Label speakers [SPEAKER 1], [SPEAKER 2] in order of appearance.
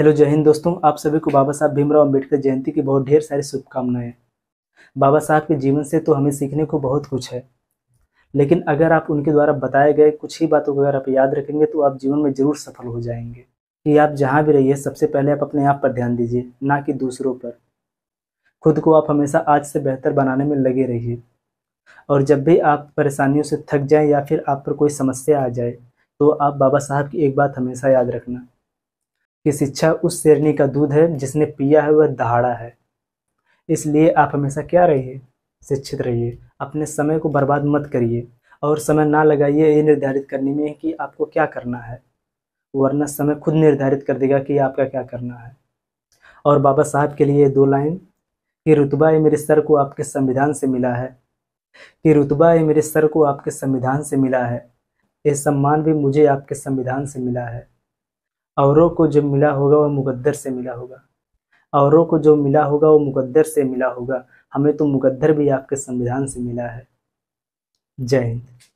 [SPEAKER 1] hello जय हिंद दोस्तों आप सभी को बाबा साहब भीमराव अम्बेडकर जयंती की बहुत ढेर सारी शुभकामनाएं बाबा साहब के जीवन से तो हमें सीखने को बहुत कुछ है लेकिन अगर आप उनके द्वारा बताए गए कुछ ही बातों को अगर आप याद रखेंगे तो आप जीवन में जरूर सफल हो जाएंगे कि आप जहाँ भी रहिए सबसे पहले आप अपने आप पर ध्यान दीजिए ना कि दूसरों पर खुद को आप हमेशा आज से बेहतर बनाने में लगे रहिए और जब भी आप परेशानियों से थक जाएं या फिर आप पर कोई समस्या आ जाए तो आप बाबा साहब की एक बात हमेशा याद रखना कि शिक्षा उस शेरनी का दूध है जिसने पिया है वह दहाड़ा है इसलिए आप हमेशा क्या रहिए शिक्षित रहिए अपने समय को बर्बाद मत करिए और समय ना लगाइए ये निर्धारित करने में कि आपको क्या करना है वरना समय खुद निर्धारित कर देगा कि आपका क्या करना है और बाबा साहब के लिए दो लाइन कि रुतबा ये मेरे सर को आपके संविधान से मिला है कि रुतबा ये मेरे सर को आपके संविधान से मिला है ये सम्मान भी मुझे आपके संविधान से मिला है औरों को जो मिला होगा वो मुकद्दर से मिला होगा औरों को जो मिला होगा वो मुकद्दर से मिला होगा हमें तो मुकद्दर भी आपके संविधान से मिला है जय हिंद